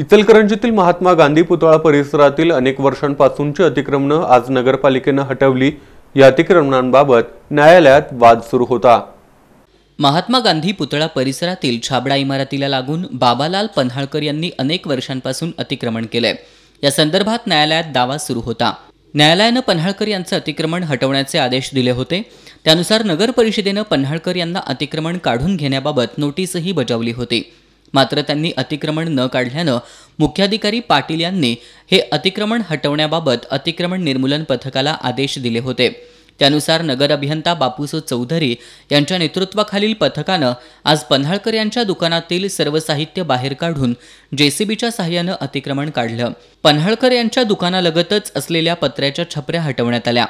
इचलकरंजीतील महात्मा गांधी पुतळा परिसरातील अनेक वर्षांपासूनची अतिक्रमणं आज नगरपालिकेनं हटवली या अतिक्रमणांबाबत न्यायालयात वाद सुरू होता महात्मा गांधी पुतळा परिसरातील छाबडा इमारतीला लागून बाबालाल पन्हाळकर यांनी अनेक वर्षांपासून अतिक्रमण केलंय या संदर्भात न्यायालयात दावा सुरू होता न्यायालयानं पन्हाळकर यांचं अतिक्रमण हटवण्याचे आदेश दिले होते त्यानुसार नगर परिषदेनं पन्हाळकर यांना अतिक्रमण काढून घेण्याबाबत नोटीसही बजावली होती मात्र त्यांनी अतिक्रमण न काढल्यानं मुख्याधिकारी पाटील यांनी हे अतिक्रमण हटवण्याबाबत अतिक्रमण निर्मूलन पथकाला आदेश दिले होते त्यानुसार नगर अभियंता बापूसो चौधरी यांच्या नेतृत्वाखालील पथकानं आज पन्हाळकर यांच्या दुकानातील सर्व साहित्य बाहेर काढून जेसीबीच्या सहाय्यानं अतिक्रमण काढलं पन्हाळकर यांच्या दुकानालगतच असलेल्या पत्र्याच्या छपऱ्या हटवण्यात आल्या